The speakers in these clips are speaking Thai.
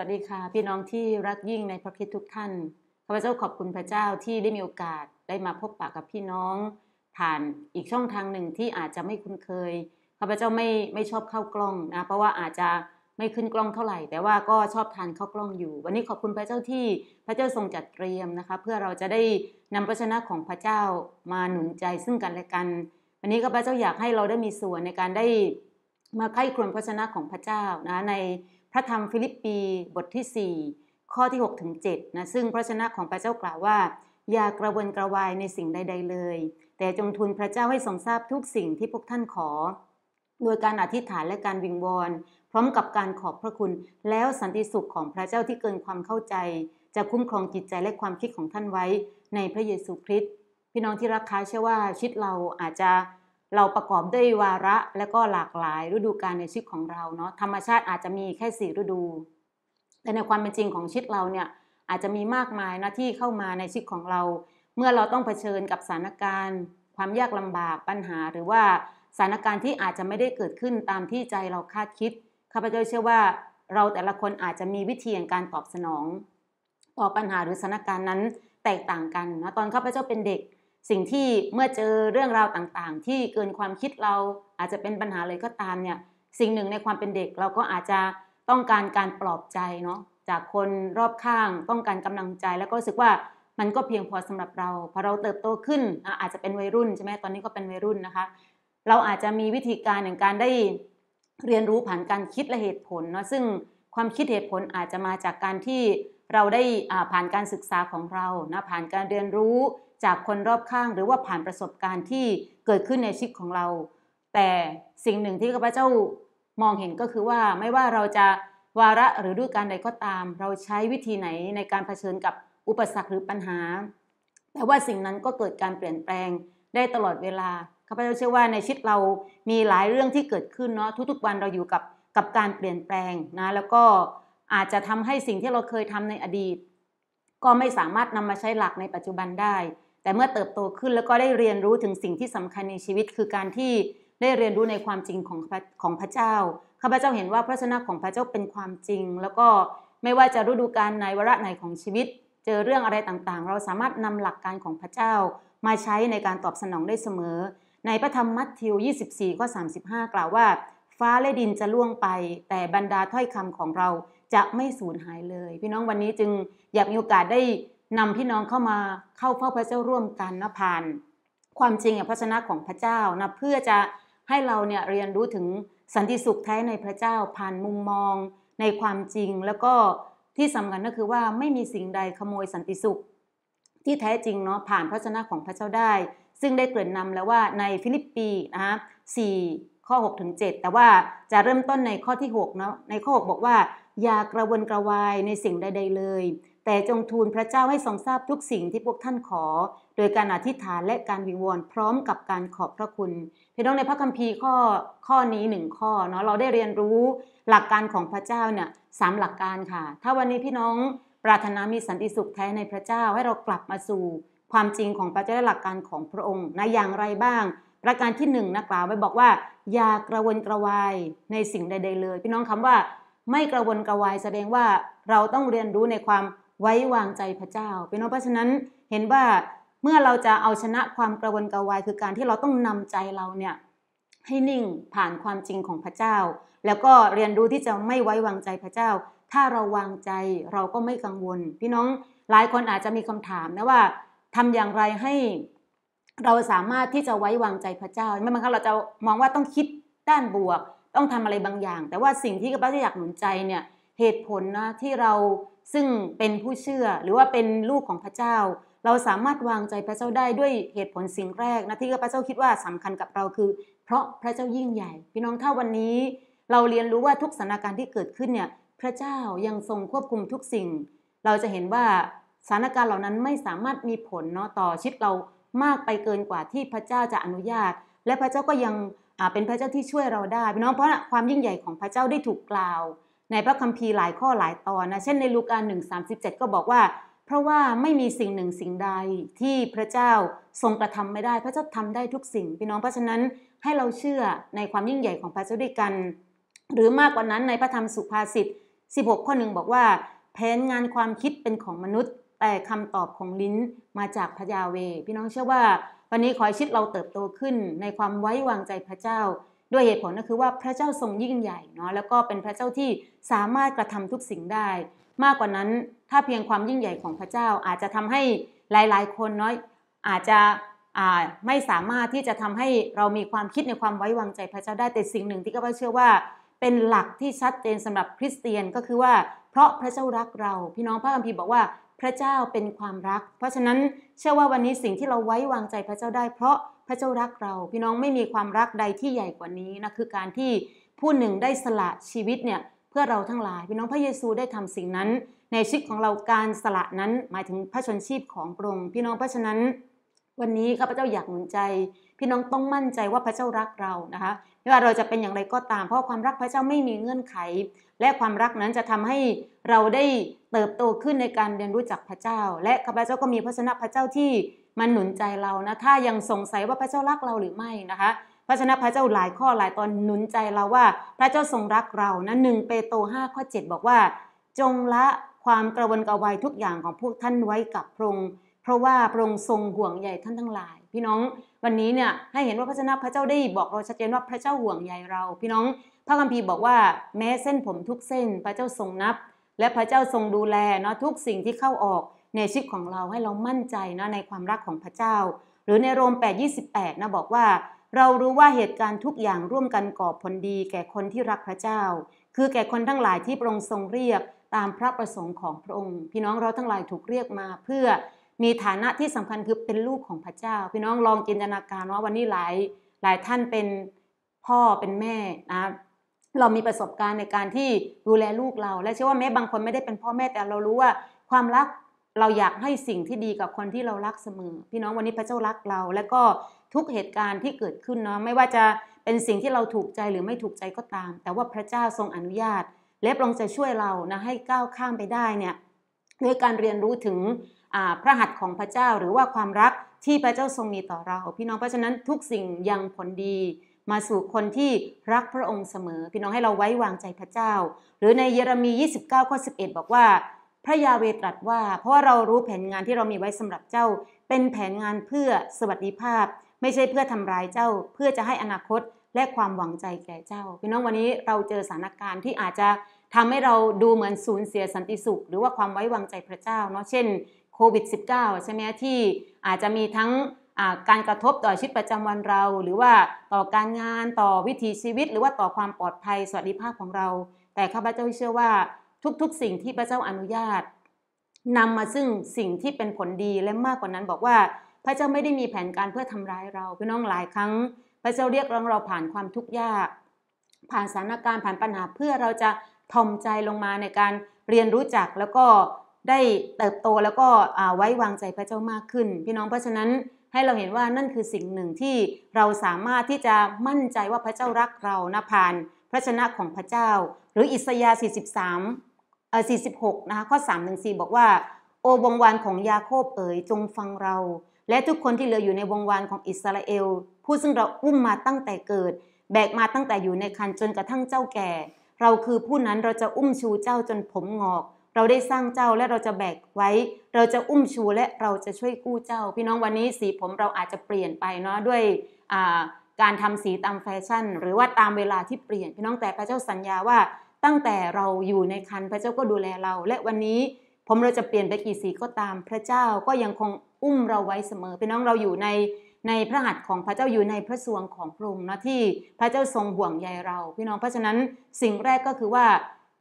วัสดีค่ะพี่น้องที่รักยิ่งในพระคิดทุกท่านข้าพเจ้าขอบคุณพระเจ้าที่ได้มีโอกาสได้มาพบปะกับพี่น้องผ่านอีกช่องทางหนึ่งที่อาจจะไม่คุ้นเคยข้าพเจ้าไม่ไม่ชอบเข้ากล้องนะเพราะว่าอาจจะไม่ขึ้นกล้องเท่าไหร่ แต่ว่าก็ชอบทานเข้ากล้องอยู่ วันนี้ขอบคุณพระเจ้าที่พระเจ้าทรงจัดเตรียมนะคะ เพื่อเราจะได้ นำพระชนะของพระเจ้ามาหนุนใจซึ่งกันและกัน วันนี้ข้าพเจ้าอยากให้เราได้มีส่วนในการได้มาไข้ครวญพระชนะของพระเจ้านะในพระธรรมฟิลิปปีบทที่ 4 ข้อที่6ถึง7นะซึ่งพระชนะของพระเจ้ากล่าวว่า อย่ากระวนกระวายในสิ่งใดๆเลย แต่จงทูลพระเจ้าให้ทรงทราบทุกสิ่งที่พวกท่านขอ โดยการอธิษฐานและการวิงวอนพร้อมกับการขอบพระคุณแล้วสันติสุขของพระเจ้าที่เกินความเข้าใจ จะคุ้มครองจิตใจและความคิดของท่านไว้ในพระเยซูคริสต์พี่น้องที่รักคะาเชื่อว่าชีวิตเราอาจจะเราประกอบด้วยวาระและก็หลากหลายฤดูกาลในชีวิตของเราเนาะธรรมชาติอาจจะมีแค่สี่ฤดู แต่ในความเป็นจริงของชีวิตเราเนี่ยอาจจะมีมากมายนะที่เข้ามาในชีวิตของเรา เมื่อเราต้องเผชิญกับสถานการณ์ ความยากลำบากปัญหาหรือว่าสถานการณ์ที่อาจจะไม่ได้เกิดขึ้นตามที่ใจเราคาดคิดข้าพเจ้าเชื่อว่าเราแต่ละคนอาจจะมีวิธีในการตอบสนอง ต่อปัญหาหรือสถานการณ์นั้นแตกต่างกันนะตอนข้าพเจ้าเป็นเด็กสิ่งที่เมื่อเจอเรื่องราวต่างๆ ที่เกินความคิดเราอาจจะเป็นปัญหาเลยก็ตามเนี่ยสิ่งหนึ่งในความเป็นเด็กเราก็อาจจะต้องการการปลอบใจเนาะจากคนรอบข้าง ต้องการกำลังใจแล้วก็รู้สึกว่ามันก็เพียงพอสำหรับเราพอเราเติบโตขึ้นอาจจะเป็นวัยรุ่นใช่ไหมตอนนี้ก็เป็นวัยรุ่นนะคะ เราอาจจะมีวิธีการอย่างการได้เรียนรู้ผ่านการคิดและเหตุผล เนาะซึ่งความคิดเหตุผลอาจจะมาจากการที่เราได้ผ่านการศึกษาของเรานะผ่านการเรียนรู้จากคนรอบข้างหรือว่าผ่านประสบการณ์ที่เกิดขึ้นในชีวิตของเรา แต่สิ่งหนึ่งที่พระเจ้ามองเห็นก็คือว่าไม่ว่าเราจะวาระหรือด้วยการใดก็ตาม เราใช้วิธีไหนในการเผชิญกับอุปสรรคหรือปัญหา แต่ว่าสิ่งนั้นก็เกิดการเปลี่ยนแปลงได้ตลอดเวลาข้าพเจ้าเชื่อว่าในชีวิตเรามีหลายเรื่องที่เกิดขึ้นเนาะทุกๆวันเราอยู่กับกับการเปลี่ยนแปลงนะ แล้วก็อาจจะทำให้สิ่งที่เราเคยทำในอดีต ก็ไม่สามารถนำมาใช้หลักในปัจจุบันได้แต่เมื่อเติบโตขึ้นแล้วก็ได้เรียนรู้ถึงสิ่งที่สำคัญในชีวิต คือการที่ได้เรียนรู้ในความจริงของของพระเจ้า ข้าพเจ้าเห็นว่าพระชนะของพระเจ้าเป็นความจริงแล้วก็ไม่ว่าจะฤดูกาลไหนวาระไหนของชีวิต เจอเรื่องอะไรต่างๆ เราสามารถนำหลักการของพระเจ้า มาใช้ในการตอบสนองได้เสมอ ในพระธรรมมัทธิว 24ข้อ35 กล่าวว่า ฟ้าและดินจะล่วงไป แต่บรรดาถ้อยคำของเราจะไม่สูญหายเลย พี่น้องวันนี้จึงอยากมีโอกาสได้นำพี่น้องเข้ามาเข้าเฝ้าพระเจ้าร่วมกันนะผ่าน ความจริงอ่ะพระชนะของพระเจ้านะเพื่อจะให้เราเนี่ยเรียนรู้ถึงสันติสุขแท้ในพระเจ้าผ่านมุมมอง ในความจริงแล้วก็ที่สำคัญก็คือว่าไม่มีสิ่งใดขโมยสันติสุข ที่แท้จริงเนาะผ่านพระชนะของพระเจ้าได้ ซึ่งได้เกริ่นนำแล้วว่าในฟิลิปปีนะฮะสี่ข้อ 6 ถึง 7 แต่ว่าจะเริ่มต้นในข้อที่ 6 เนาะในข้อ6บอกว่า อย่ากระวนกระวายในสิ่งใด ๆ เลยแต่จงทูลพระเจ้าให้ทรงทราบทุกสิ่งที่พวกท่านขอ โดยการอธิษฐานและการวิงวอนพร้อมกับการขอบพระคุณพี่น้องในพระคัมภีร์ข้อข้อนี้หนึ่งข้อเนาะเราได้เรียนรู้หลักการของพระเจ้าเนี่ยสามหลักการค่ะ ถ้าวันนี้พี่น้องปรารถนามีสันติสุขแท้ในพระเจ้าให้เรากลับมาสู่ความจริงของพระเจ้า และหลักการของพระองค์นะอย่างไรบ้าง ประการที่หนึ่งนะกล่าวไว้บอกว่าอย่ากระวนกระวายในสิ่งใดๆเลยพี่น้องคำว่าไม่กระวนกระวายแสดงว่าเราต้องเรียนรู้ในความไว้วางใจพระเจ้าเป็นเพราะฉะนั้นเห็นว่าเมื่อเราจะเอาชนะความกระวนกระวายคือการที่เราต้องนำใจเราเนี่ยให้นิ่งผ่านความจริงของพระเจ้า แล้วก็เรียนรู้ที่จะไม่ไว้วางใจพระเจ้า ถ้าเราวางใจเราก็ไม่กังวล พี่น้องหลายคนอาจจะมีคำถามนะว่าทำอย่างไรให้เราสามารถที่จะไว้วางใจพระเจ้าไม่บางครั้งเราจะมองว่าต้องคิดด้านบวกต้องทำอะไรบางอย่าง แต่ว่าสิ่งที่กระเจ้าอยากหนุนใจเนี่ยเหตุผลนะที่เราซึ่งเป็นผู้เชื่อหรือว่าเป็นลูกของพระเจ้า เราสามารถวางใจพระเจ้าได้ด้วยเหตุผลสิ่งแรกนะ ที่พระเจ้าคิดว่าสำคัญกับเราคือ เพราะพระเจ้ายิ่งใหญ่พี่น้องถ้าวันนี้ เราเรียนรู้ว่าทุกสถานการณ์ที่เกิดขึ้นเนี่ยพระเจ้ายังทรงควบคุมทุกสิ่ง เราจะเห็นว่าสถานการณ์เหล่านั้นไม่สามารถมีผลเนาะต่อชีวิตเรามากไปเกินกว่าที่พระเจ้าจะอนุญาต และพระเจ้าก็ยังเป็นพระเจ้าที่ช่วยเราได้ พี่น้องเพราะความยิ่งใหญ่ของพระเจ้าได้ถูกกล่าวในพระคัมภีร์หลายข้อหลายตอนนะเช่นในลูกาหนึ่งสามสิบเจ็ดก็บอกว่า เพราะว่าไม่มีสิ่งหนึ่งสิ่งใดที่พระเจ้าทรงกระทำไม่ได้ พระเจ้าทำได้ทุกสิ่ง พี่น้องเพราะฉะนั้นให้เราเชื่อในความยิ่งใหญ่ของพระเจ้าด้วยกัน หรือมากกว่านั้นในพระธรรมสุภาษิต16 ข้อหนึ่งบอกว่าแผนงานความคิดเป็นของมนุษย์ แต่คำตอบของลิ้นมาจากพระยาเวพี่น้องเชื่อว่าวันนี้ขอให้ชิดเราเติบโตขึ้นในความไว้วางใจพระเจ้าด้วยเหตุผลก็คือว่าพระเจ้าทรงยิ่งใหญ่เนาะแล้วก็เป็นพระเจ้าที่สามารถกระทำทุกสิ่งได้ มากกว่านั้นถ้าเพียงความยิ่งใหญ่ของพระเจ้าอาจจะทำให้หลายๆคนเนาะอาจจะไม่สามารถที่จะทำให้เรามีความคิดในความไว้วางใจพระเจ้าได้แต่สิ่งหนึ่งที่ข้าพเชื่อว่าเป็นหลักที่ชัดเจนสำหรับคริสเตียนก็คือว่าเพราะพระเจ้ารักเราพี่น้องพระคัมภีร์บอกว่าพระเจ้าเป็นความรัก เพราะฉะนั้นเชื่อว่าวันนี้สิ่งที่เราไว้วางใจพระเจ้าได้เพราะระเจ้ารักเราพี่น้องไม่มีความรักใดที่ใหญ่กว่านี้นะคือการที่ ผู้หนึ่งได้สละชีวิตเนี่ยเพื่อเราทั้งหลาย พี่น้องพระเยซูได้ทำสิ่งนั้น ในชีวิตของเราการสละนั้นหมายถึงพระชนชีพของพระองค์พี่น้องเพราะฉะนั้นวันนี้ข้าพเจ้าอยากหนุนใจ พี่น้องต้องมั่นใจว่าพระเจ้ารักเรานะคะไม่ว่าเราจะเป็นอย่างไรก็ตามเพราะความรักพระเจ้าไม่มีเงื่อนไข และความรักนั้นจะทำให้เราได้เติบโตขึ้นในการเรียนรู้จักพระเจ้า และข้าพเจ้าก็มีพระชนะพระเจ้าที่มันหนุนใจเรานะ ถ้ายังสงสัยว่าพระเจ้ารักเราหรือไม่นะคะ พระชนะพระเจ้าหลายข้อหลายตอนหนุนใจเราว่าพระเจ้าทรงรักเรานะหนึ่งเปโตรห้าข้อเจ็ดบอกว่า จงละความกระวนกระวายทุกอย่างของพวกท่านไว้กับพระองค์ เพราะว่า พระองค์ทรงห่วงใยท่านทั้งหลาย พี่น้องวันนี้เนี่ยให้เห็นว่าพระชนะพระเจ้าได้บอกเราชัดเจนว่าพระเจ้าห่วงใยเรา พี่น้อง พระคัมภีร์บอกว่า แม้เส้นผมทุกเส้น พระเจ้าทรงนับ และพระเจ้าทรงดูแลเนาะทุกสิ่งที่เข้าออกในชีวิตของเราให้เรามั่นใจนะในความรักของพระเจ้า หรือในโรม 8:28นะบอกว่า เรารู้ว่าเหตุการณ์ทุกอย่างร่วมกันก่อผลดี แก่คนที่รักพระเจ้า คือแก่คนทั้งหลายที่พระองค์ทรงเรียกตามพระประสงค์ของพระองค์ พี่น้องเราทั้งหลายถูกเรียกมา เพื่อมีฐานะที่สำคัญคือเป็นลูกของพระเจ้า พี่น้องลองจินตนาการว่าวันนี้หลายหลายท่านเป็นพ่อเป็นแม่นะเรามีประสบการณ์ในการที่ดูแลลูกเราและเชื่อว่าแม้บางคนไม่ได้เป็นพ่อแม่ แต่เรารู้ว่าความรักเราอยากให้สิ่งที่ดีกับคนที่เรารักเสมอพี่น้องวันนี้พระเจ้ารักเรา และก็ทุกเหตุการณ์ที่เกิดขึ้นเนาะไม่ว่าจะเป็นสิ่งที่เราถูกใจหรือไม่ถูกใจก็ตาม แต่ว่าพระเจ้าทรงอนุญาต และพระองค์จะช่วยเรานะให้ก้าวข้ามไปได้เนี่ยด้วยการเรียนรู้ถึงพระหัตถ์ของพระเจ้า หรือว่าความรักที่พระเจ้าทรงมีต่อเรา พี่น้องเพราะฉะนั้นทุกสิ่งยังผลดีมาสู่คนที่รักพระองค์เสมอ พี่น้องให้เราไว้วางใจพระเจ้า หรือในเยเรมี29ข้อ11 บอกว่าพระยาเวตรัสว่าเพราะเรารู้แผนงานที่เรามีไว้สำหรับเจ้า เป็นแผนงานเพื่อสวัสดิภาพ ไม่ใช่เพื่อทำร้ายเจ้า เพื่อจะให้อนาคตและความหวังใจแก่เจ้าพี่น้องวันนี้เราเจอสถานการณ์ที่อาจจะทำให้เราดูเหมือนสูญเสียสันติสุข หรือว่าความไว้วางใจพระเจ้า เนาะเช่นโควิด -19 ใช่ไหมที่อาจจะมีทั้งการกระทบต่อชีวิตประจำวันเรา หรือว่าต่อการงานต่อวิถีชีวิต หรือว่าต่อความปลอดภัย สวัสดิภาพของเรา แต่ข้าพเจ้าเชื่อว่าทุกๆสิ่งที่พระเจ้าอนุญาต นำมาซึ่งสิ่งที่เป็นผลดีและมากกว่านั้นบอกว่าพระเจ้าไม่ได้มีแผนการเพื่อทำร้ายเราพี่น้องหลายครั้งพระเจ้าเรียกร้องเราผ่านความทุกข์ยาก ผ่านสถานการณ์ผ่านปัญหาเพื่อเราจะทอมใจลงมาในการเรียนรู้จัก แล้วก็ได้เติบโตแล้วก็ไว้วางใจพระเจ้ามากขึ้น พี่น้องเพราะฉะนั้นให้เราเห็นว่านั่นคือสิ่งหนึ่งที่เราสามารถที่จะมั่นใจว่าพระเจ้ารักเรานะผ่านพระชนะของพระเจ้า หรืออิสยาห์43เออ46นะคะข้อ3ถึง4บอกว่า โอวงวานของยาโคบเอ๋ยจงฟังเรา และทุกคนที่เหลืออยู่ในวงวานของอิสราเอลผู้ซึ่งเราอุ้มมาตั้งแต่เกิด แบกมาตั้งแต่อยู่ในคันจนกระทั่งเจ้าแก่ เราคือผู้นั้นเราจะอุ้มชูเจ้าจนผมงอก เราได้สร้างเจ้าและเราจะแบกไว้ เราจะอุ้มชูและเราจะช่วยกู้เจ้า พี่น้องวันนี้สีผมเราอาจจะเปลี่ยนไปเนาะด้วยการทำสีตามแฟชั่น หรือว่าตามเวลาที่เปลี่ยน พี่น้องแต่พระเจ้าสัญญาว่าตั้งแต่เราอยู่ในคันพระเจ้าก็ดูแลเรา และวันนี้ผมเราจะเปลี่ยนไปกี่สีก็ตามพระเจ้าก็ยังคงอุ้มเราไว้เสมอ พี่น้องเราอยู่ใน ในพระหัตถ์ของพระเจ้าอยู่ในพระสวงของพระองค์นะที่พระเจ้าทรงห่วงใยเรา พี่น้องเพราะฉะนั้นสิ่งแรกก็คือว่า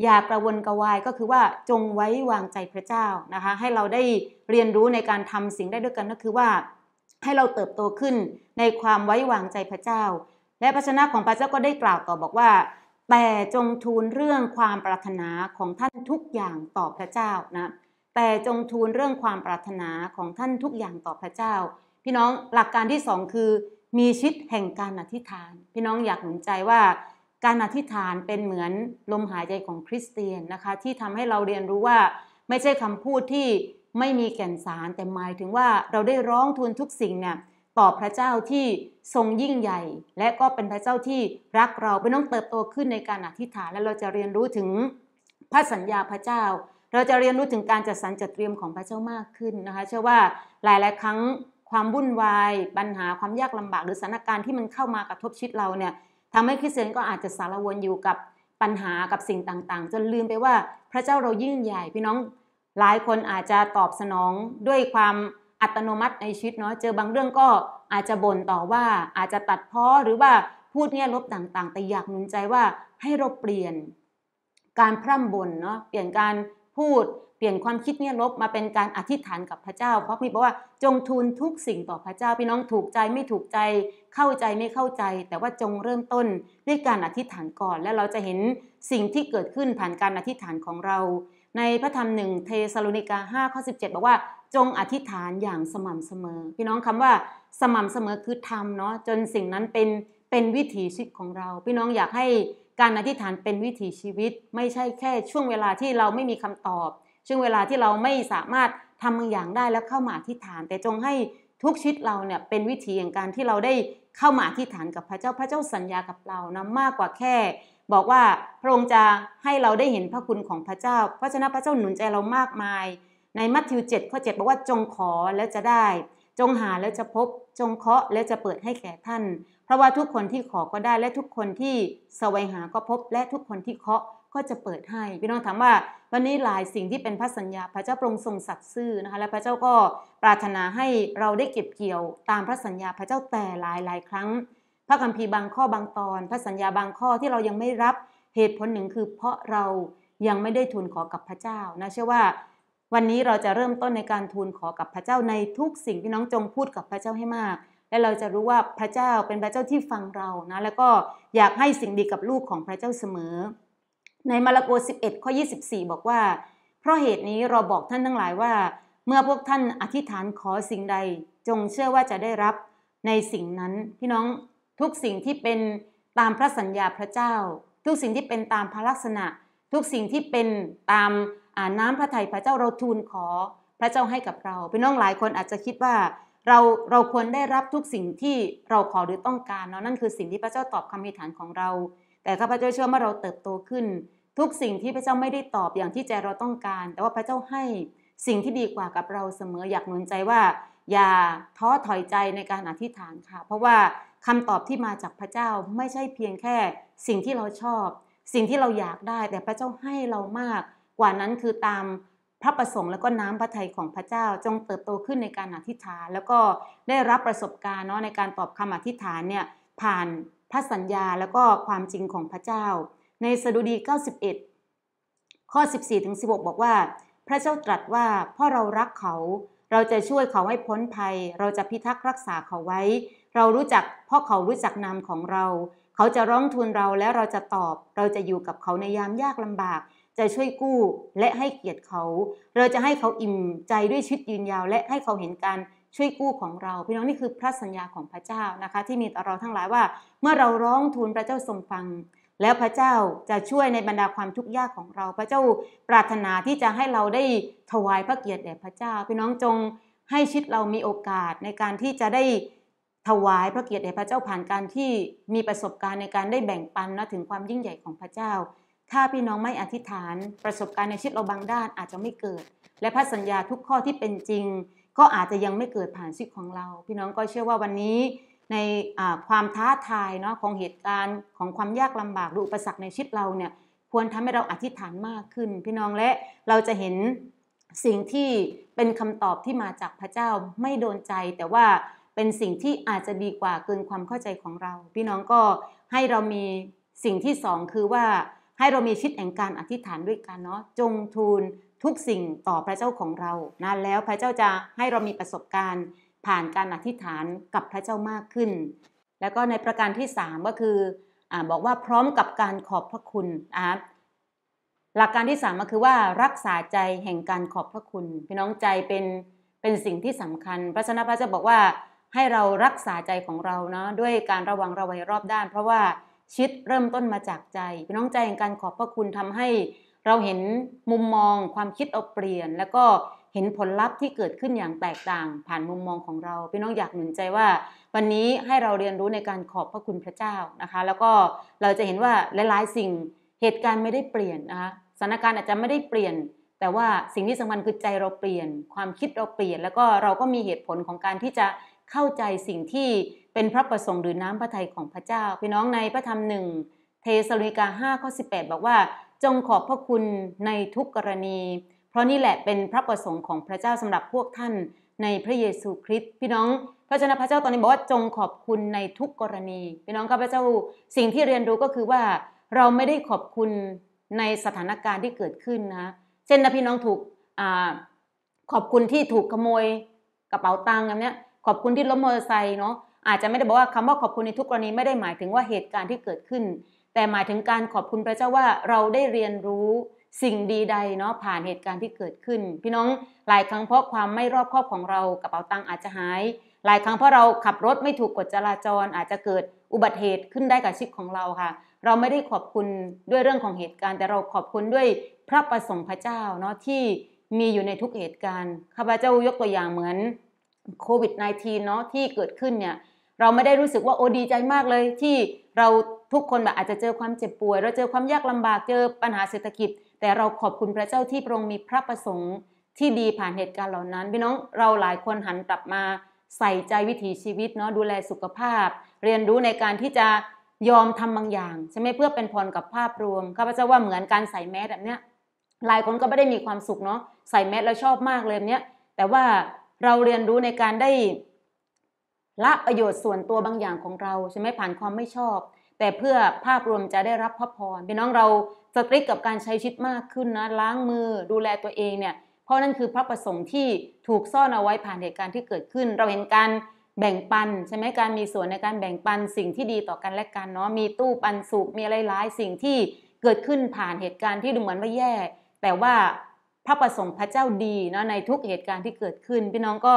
อย่ากระวนกระวายก็คือว่าจงไว้วางใจพระเจ้านะคะให้เราได้เรียนรู้ในการทำสิ่งได้ด้วยกันก็คือว่า ให้เราเติบโตขึ้นในความไว้วางใจพระเจ้า และพระชนะของพระเจ้าก็ได้กล่าวต่อบอกว่าแต่จงทูลเรื่องความปรารถนาของท่านทุกอย่างต่อพระเจ้านะแต่จงทูลเรื่องความปรารถนาของท่านทุกอย่างต่อพระเจ้า พี่น้องหลักการที่สองคือ มีชิดแห่งการอธิษฐาน พี่น้องอยากหนุนใจว่าการอธิษฐานเป็นเหมือนลมหายใจของคริสเตียนนะคะที่ทำให้เราเรียนรู้ว่าไม่ใช่คำพูดที่ไม่มีแก่นสารแต่หมายถึงว่าเราได้ร้องทูลทุกสิ่งเนี่ยต่อพระเจ้าที่ทรงยิ่งใหญ่ และก็เป็นพระเจ้าที่รักเรา ไม่ต้องเติบโตขึ้นในการอธิษฐานและเราจะเรียนรู้ถึงพระสัญญาพระเจ้า เราจะเรียนรู้ถึงการจัดสรรจัดเตรียมของพระเจ้ามากขึ้นนะคะเชื่อว่าหลาย ๆ ครั้งความวุ่นวาย ปัญหาความยากลำบาก หรือสถานการณ์ที่มันเข้ามากระทบชีวิตเราเนี่ยทำให้คริสเตียนก็อาจจะสารวนอยู่กับปัญหากับสิ่งต่างๆ จนลืมไปว่าพระเจ้าเรายิ่งใหญ่พี่น้องหลายคนอาจจะตอบสนองด้วยความอัตโนมัติในชีวิตเนาะเจอบางเรื่องก็อาจจะบ่นต่อว่าอาจจะตัดพ้อหรือว่าพูดเนี่ลบต่างๆ แต่อยากหนุนใจว่าให้เราเปลี่ยน การพร่ำบ่นเนาะเปลี่ยนการพูดเปลี่ยนความคิดเนี่ยลบมาเป็นการอธิษฐานกับพระเจ้าเพราะมีบอกว่าจงทูลทุกสิ่งต่อพระเจ้าพี่น้องถูกใจไม่ถูกใจเข้าใจไม่เข้าใจ แต่ว่าจงเริ่มต้นด้วยการอธิษฐานก่อน แล้วเราจะเห็นสิ่งที่เกิดขึ้นผ่านการอธิษฐานของเราในพระธรรมหนึ่งเทสโลนิกา5ข้อ17บอกว่าจงอธิษฐานอย่างสม่ำเสมอ พี่น้องคำว่าสม่ำเสมอคือทำเนาะจนสิ่งนั้นเป็นเป็นวิถีชีวิตของเรา พี่น้องอยากให้การอธิษฐานเป็นวิถีชีวิต ไม่ใช่แค่ ช่วงเวลาที่เราไม่มีคำตอบช่วงเวลาที่เราไม่สามารถทำบางอย่างได้แล้วเข้ามาอธิษฐาน แต่จงให้ทุกชีวิตเราเนี่ยเป็นวิถีอย่างการที่เราได้เข้ามาอธิษฐานกับพระเจ้าพระเจ้าสัญญากับเรานะมากกว่าแค่บอกว่าพระองค์จะให้เราได้เห็นพระคุณของพระเจ้า เพราะฉะนั้นพระเจ้าหนุนใจเรามากมาย ในมัทธิว 7 ข้อ 7 บอกว่าจงขอแล้วจะได้ จงหาแล้วจะพบ จงเคาะแล้วจะเปิดให้แก่ท่าน เพราะว่าทุกคนที่ขอก็ได้ และทุกคนที่สวยหาก็พบ และทุกคนที่เคาะก็จะเปิดให้ พี่น้องถามว่า วันนี้หลายสิ่งที่เป็นพระสัญญาพระเจ้าปรงทรงสัตย์ซื่อนะคะ และพระเจ้าก็ปรารถนาให้เราได้เก็บเกี่ยวตามพระสัญญาพระเจ้าแต่หลายหลายครั้งพระคัมภีร์บางข้อบางตอน พระสัญญาบางข้อที่เรายังไม่รับเหตุผลหนึ่งคือ เพราะเรายังไม่ได้ทูลขอกับพระเจ้านะเชื่อว่าวันนี้เราจะเริ่มต้นในการทูลขอกับพระเจ้าในทุกสิ่งที่น้องจงพูดกับพระเจ้าให้มาก และเราจะรู้ว่าพระเจ้าเป็นพระเจ้าที่ฟังเรานะแล้วก็อยากให้สิ่งดีกับลูกของพระเจ้าเสมอ ในมาระโก11ข้อ24 บอกว่า เพราะเหตุนี้เราบอกท่านทั้งหลายว่า เมื่อพวกท่านอธิษฐานขอสิ่งใดจงเชื่อว่าจะได้รับในสิ่งนั้นพี่น้องทุกสิ่งที่เป็นตามพระสัญญาพระเจ้า ทุกสิ่งที่เป็นตามพระลักษณะ ทุกสิ่งที่เป็นตามน้ำพระทัยพระเจ้าเราทูลขอพระเจ้าให้กับเราพี่น้องหลายคนอาจจะคิดว่าเราเราควรได้รับทุกสิ่งที่เราขอหรือต้องการเนาะนั่นคือสิ่งที่พระเจ้าตอบคำอธิษฐานของเรา แต่ข้าพเจ้าเชื่อว่าเราเติบโตขึ้น ทุกสิ่งที่พระเจ้าไม่ได้ตอบอย่างที่ใจเราต้องการ แต่ว่าพระเจ้าให้สิ่งที่ดีกว่ากับเราเสมออยากหนุนใจว่า อย่าท้อถอยใจในการอธิษฐานค่ะ เพราะว่าคำตอบที่มาจากพระเจ้าไม่ใช่เพียงแค่สิ่งที่เราชอบ สิ่งที่เราอยากได้แต่พระเจ้าให้เรามาก กว่านั้นคือตามพระประสงค์ แล้วก็น้ำพระทัยของพระเจ้า จงเติบโตขึ้นในการอธิษฐานแล้วก็ได้รับประสบการณ์เนาะในการตอบคำอธิษฐานเนี่ยผ่านพระสัญญาแล้วก็ความจริงของพระเจ้า ในสดุดี 91ข้อ 14ถึง16 บอกว่า พระเจ้าตรัสว่าพ่อเรารักเขาเราจะช่วยเขาให้พ้นภัย เราจะพิทักษ์รักษาเขาไว้เรารู้จักเพราะเขารู้จักนามของเรา เขาจะร้องทูลเราและเราจะตอบ เราจะอยู่กับเขาในยามยากลำบาก จะช่วยกู้และให้เกียรติเขา เราจะให้เขาอิ่มใจด้วยชีวิตยืนยาว และให้เขาเห็นการช่วยกู้ของเรา พี่น้องนี่คือพระสัญญาของพระเจ้านะคะ ที่มีต่อเราทั้งหลายว่า เมื่อเราร้องทูลพระเจ้าทรงฟัง แล้วพระเจ้าจะช่วยในบรรดาความทุกข์ยากของเรา พระเจ้าปรารถนาที่จะให้เราได้ถวายพระเกียรติแด่พระเจ้าพี่น้องจงให้ชิดเรามีโอกาสในการที่จะได้ถวาย พระเกียรติแด่พระเจ้าผ่านการที่มีประสบการณ์ในการได้แบ่งปันนะถึงความยิ่งใหญ่ของพระเจ้า ถ้าพี่น้องไม่อธิษฐาน ประสบการณ์ในชีวิตเราบางด้านอาจจะไม่เกิด และพระสัญญาทุกข้อที่เป็นจริง ก็อาจจะยังไม่เกิดผ่านชีวิตของเรา พี่น้องก็เชื่อว่าวันนี้ในความท้าทายเนาะของเหตุการณ์ของความยากลำบากหรืออุปสรรคในชีวิตเราเนี่ยควรทำให้เราอธิษฐานมากขึ้น พี่น้องและเราจะเห็นสิ่งที่เป็นคำตอบที่มาจากพระเจ้าไม่โดนใจแต่ว่าเป็นสิ่งที่อาจจะดีกว่าเกินความเข้าใจของเรา พี่น้องก็ให้เรามีสิ่งที่สองคือว่าให้เรามีชิดแห่งการอธิษฐานด้วยกันเนาะจงทูลทุกสิ่งต่อพระเจ้าของเรานะแล้วพระเจ้าจะให้เรามีประสบการณ์ผ่านการอธิษฐานกับพระเจ้ามากขึ้น แล้วก็ในประการที่ 3 ก็คืออบอกว่าพร้อมกับการขอบพระคุณนะหลักการที่3ก็คือว่ารักษาใจแห่งการขอบพระคุณ พี่น้องใจเป็นเป็นสิ่งที่สำคัญ พระชนะพระเจ้าบอกว่าให้เรารักษาใจของเราเนาะด้วยการระวังระวัยรอบด้าน เพราะว่าชิดเริ่มต้นมาจากใจ พี่น้องใจแห่งการขอบพระคุณทำให้ เราเห็นมุมมอง ความคิดเอาเปลี่ยน แล้วก็เห็นผลลัพธ์ที่เกิดขึ้นอย่างแตกต่างผ่านมุมมองของเราพี่น้องอยากหนุนใจว่า วันนี้ให้เราเรียนรู้ในการขอบพระคุณพระเจ้านะคะ แล้วก็เราจะเห็นว่าหลายๆสิ่งเหตุการณ์ไม่ได้เปลี่ยนนะคะสถานการณ์อาจจะไม่ได้เปลี่ยน แต่ว่าสิ่งที่สำคัญคือใจเราเปลี่ยน ความคิดเราเปลี่ยน แล้วก็เราก็มีเหตุผลของการที่จะเข้าใจสิ่งที่เป็นพระประสงค์หรือน้ำพระทัยของพระเจ้า พี่น้องในพระธรรมหนึ่งเทสโลิกา5ข้อ18 บอกว่าจงขอบพระคุณในทุกกรณี เพราะนี่แหละเป็นพระประสงค์ของพระเจ้าสำหรับพวกท่านในพระเยซูคริสต์พี่น้อง พระชนะพระเจ้าตอนนี้บอกว่าจงขอบคุณในทุกกรณี พี่น้องข้าพเจ้าสิ่งที่เรียนรู้ก็คือว่าเราไม่ได้ขอบคุณในสถานการณ์ที่เกิดขึ้นนะ เช่นนะพี่น้องถูกอขอบคุณที่ถูกขโมยกระเป๋าตังค์แบบเนี้ยขอบคุณที่ล้มมอเตอร์ไซค์เนาะอาจจะไม่ได้บอกว่าคำว่าขอบคุณในทุกกรณีไม่ได้หมายถึงว่าเหตุการณ์ที่เกิดขึ้น แต่หมายถึงการขอบคุณพระเจ้าว่าเราได้เรียนรู้สิ่งดีใดเนาะผ่านเหตุการณ์ที่เกิดขึ้น พี่น้องหลายครั้งเพราะความไม่รอบคอบของเรากระเป๋าตังค์อาจจะหาย หลายครั้งเพราะเราขับรถไม่ถูกกฎจราจร อาจจะเกิดอุบัติเหตุขึ้นได้กับชีวิตของเราค่ะ เราไม่ได้ขอบคุณด้วยเรื่องของเหตุการณ์ แต่เราขอบคุณด้วยพระประสงค์พระเจ้าเนาะที่มีอยู่ในทุกเหตุการณ์ข้าพเจ้ายกตัวอย่างเหมือนโควิด -19 เนาะที่เกิดขึ้นเนี่ย เราไม่ได้รู้สึกว่าโอ้ดีใจมากเลย ที่เราทุกคนแบบอาจจะเจอความเจ็บป่วย เราเจอความยากลำบากเจอปัญหาเศรษฐกิจ แต่เราขอบคุณพระเจ้าที่พระองค์มีพระประสงค์ที่ดีผ่านเหตุการณ์เหล่านั้น พี่น้อง เราหลายคนหันกลับมาใส่ใจวิถีชีวิต เนาะดูแลสุขภาพ เรียนรู้ในการที่จะยอมทำบางอย่างใช่ไหมเพื่อเป็นพรกับภาพรวมข้าพเจ้าว่าเหมือนการใส่แมสแบบเนี้ยหลายคนก็ไม่ได้มีความสุขเนาะใส่แมสแล้วชอบมากเลยเนี้ยแต่ว่าเราเรียนรู้ในการได้ละประโยชน์ส่วนตัวบางอย่างของเราใช่ไหมผ่านความไม่ชอบ แต่เพื่อภาพรวมจะได้รับพระพรพี่น้องเราสตริกกับการใช้ชีวิตมากขึ้นนะล้างมือดูแลตัวเองเนี่ย เพราะนั่นคือพระประสงค์ที่ถูกซ่อนเอาไว้ผ่านเหตุการณ์ที่เกิดขึ้น เราเห็นการแบ่งปัน ใช่ไหมการมีส่วนในการแบ่งปันสิ่งที่ดีต่อกันและกันเนาะมีตู้ปันสุขมีอะไรหลายสิ่งที่เกิดขึ้นผ่านเหตุการณ์ที่ดูเหมือนว่าแย่แต่ว่าระประสงค์พระเจ้าดีเนาะในทุกเหตุการณ์ที่เกิดขึ้น พี่น้องก็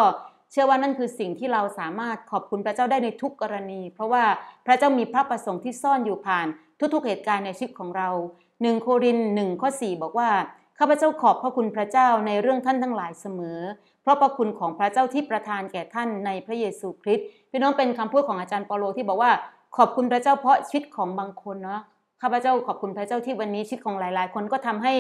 เชื่อว่านั่นคือสิ่งที่เราสามารถขอบคุณพระเจ้าได้ในทุกกรณี เพราะว่าพระเจ้ามีพระประสงค์ที่ซ่อนอยู่ผ่าน ทุก ๆ เหตุการณ์ในชีวิตของเราหนึ่งโครินหนึ่งข้อสี่บอกว่าข้าพเจ้าขอบพระคุณพระเจ้าในเรื่องท่านทั้งหลายเสมอ เพราะพระคุณของพระเจ้าที่ประทานแก่ท่านในพระเยซูคริสต์พี่น้องเป็นคำพูดของอาจารย์ปอโลที่บอกว่าขอบคุณพระเจ้าเพราะชีวิตของบางคนเนาะข้าพเจ้าขอบคุณพระเจ้าที่วันนี้ชีวิตของหลายๆ คนก็ทำให้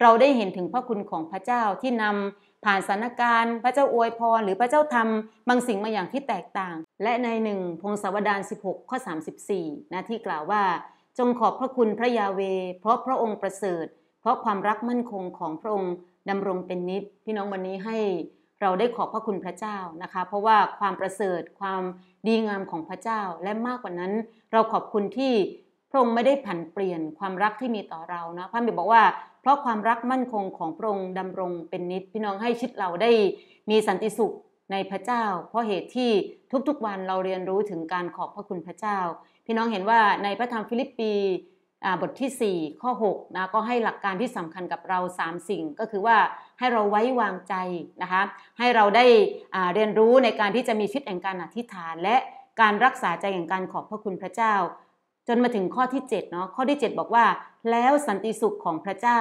เราได้เห็นถึงพระคุณของพระเจ้าที่นำผ่านสถานการณ์พระเจ้าอวยพรหรือพระเจ้าทำบางสิ่งมาอย่างที่แตกต่าง และในหนึ่งพงศาวดาร16ข้อ34นะที่กล่าวว่าจงขอบพระคุณพระยาเวเพราะพระองค์ประเสริฐ เพราะความรักมั่นคงของพระองค์ดำรงเป็นนิจพี่น้องวันนี้ให้ เราได้ขอบพระคุณพระเจ้านะคะ เพราะว่าความประเสริฐความดีงามของพระเจ้า และมากกว่านั้นเราขอบคุณที่พระองค์ไม่ได้ผันเปลี่ยนความรักที่มีต่อเรานะพระบิดบอกว่าเพราะความรักมั่นคงของพระองค์ดำรงเป็นนิจพี่น้องให้ชิดเราได้มีสันติสุขในพระเจ้า เพราะเหตุที่ทุกๆวันเราเรียนรู้ถึงการขอบพระคุณพระเจ้า พี่น้องเห็นว่าในพระธรรมฟิลิปปีบทที่ 4 ข้อ6นะก็ให้หลักการที่สำคัญกับเรา 3 สิ่ง ก็คือว่าให้เราไว้วางใจนะคะให้เราได้เรียนรู้ในการที่จะมีชีวิตแห่งการอธิษฐาน และการรักษาใจแห่งการขอบพระคุณพระเจ้าจนมาถึงข้อที่7เนาะข้อที่7 บอกว่า แล้วสันติสุขของพระเจ้า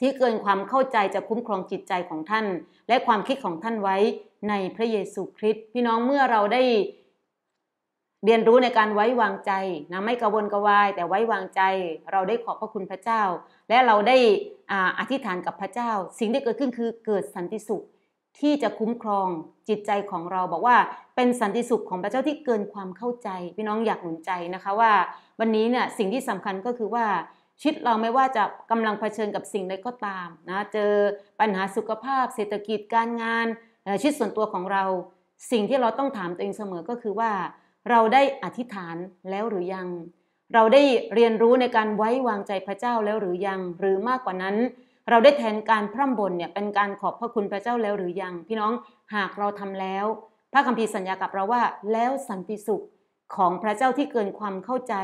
ที่เกินความเข้าใจจะคุ้มครองจิตใจของท่าน และความคิดของท่านไว้ในพระเยซูคริสต์พี่น้องเมื่อเราได้เรียนรู้ในการไว้วางใจนะไม่กระวนกระวายแต่ไว้วางใจ เราได้ขอบพระคุณพระเจ้า และเราได้อธิษฐานกับพระเจ้าสิ่งที่เกิดขึ้นคือเกิดสันติสุขที่จะคุ้มครองจิตใจของเราบอกว่าเป็นสันติสุขของพระเจ้าที่เกินความเข้าใจ พี่น้องอยากหนุนใจนะคะว่า วันนี้เนี่ยสิ่งที่สำคัญก็คือว่าชีวิตเราไม่ว่าจะกำลังเผชิญกับสิ่งใดก็ตามนะเจอปัญหาสุขภาพ เศรษฐกิจการงานชีวิตส่วนตัวของเราสิ่งที่เราต้องถามตัวเองเสมอก็คือว่าเราได้อธิษฐานแล้วหรือยัง เราได้เรียนรู้ในการไว้วางใจพระเจ้าแล้วหรือยังหรือมากกว่านั้นเราได้แทนการพร่ำบ่นเนี่ยเป็นการขอบพระคุณพระเจ้าแล้วหรือยังพี่น้อง หากเราทำแล้ว พระคัมภีร์สัญญากับเราว่า แล้วสันติสุขของพระเจ้าที่เกินความเข้าใจ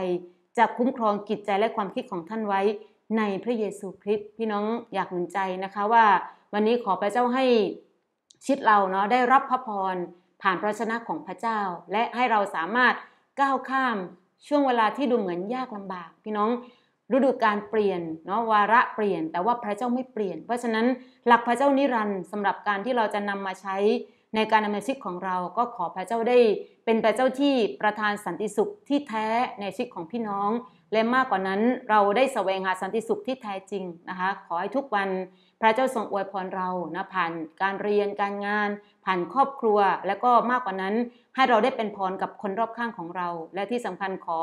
จะคุ้มครองจิตใจและความคิดของท่านไว้ในพระเยซูคริสต์พี่น้องอยากหนุนใจนะคะว่า วันนี้ขอพระเจ้าให้ชิดเราเนาะได้รับพระพรผ่านพระชนะของพระเจ้า และให้เราสามารถก้าวข้ามช่วงเวลาที่ดูเหมือนยากลำบาก พี่น้องฤดูการเปลี่ยนเนาะวาระเปลี่ยน แต่ว่าพระเจ้าไม่เปลี่ยน เพราะฉะนั้นหลักพระเจ้านิรันดร์สำหรับการที่เราจะนำมาใช้ในการดำเนินชีวิตของเรา ก็ขอพระเจ้าได้ เป็นพระเจ้าที่ประทานสันติสุขที่แท้ในชีวิตของพี่น้อง และมากกว่านั้นเราได้แสวงหาสันติสุขที่แท้จริงนะคะขอให้ทุกวันพระเจ้าทรงอวยพรเรานะผ่านการเรียนการงานผ่านครอบครัว และก็มากกว่านั้นให้เราได้เป็นพรกับคนรอบข้างของเรา และที่สำคัญขอ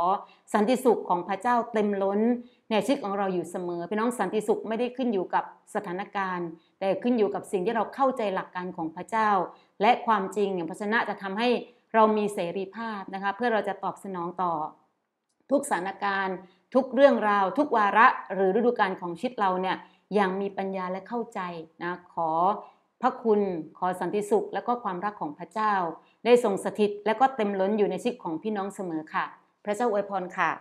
สันติสุขของพระเจ้าเต็มล้นในชีวิตของเราอยู่เสมอพี่น้องสันติสุขไม่ได้ขึ้นอยู่กับสถานการณ์ แต่ขึ้นอยู่กับสิ่งที่เราเข้าใจหลักการของพระเจ้า และความจริงอย่างพระชนะจะทำให้เรามีเสรีภาพนะคะเพื่อเราจะตอบสนองต่อ ทุกสถานการณ์ ทุกเรื่องราว ทุกวาระหรือฤดูกาลของชีวิตเราเนี่ยอย่างมีปัญญาและเข้าใจนะ ขอพระคุณ ขอสันติสุข และก็ความรักของพระเจ้า ได้ทรงสถิตและก็เต็มล้นอยู่ในชีวิตของพี่น้องเสมอค่ะ พระเจ้าอวยพรค่ะ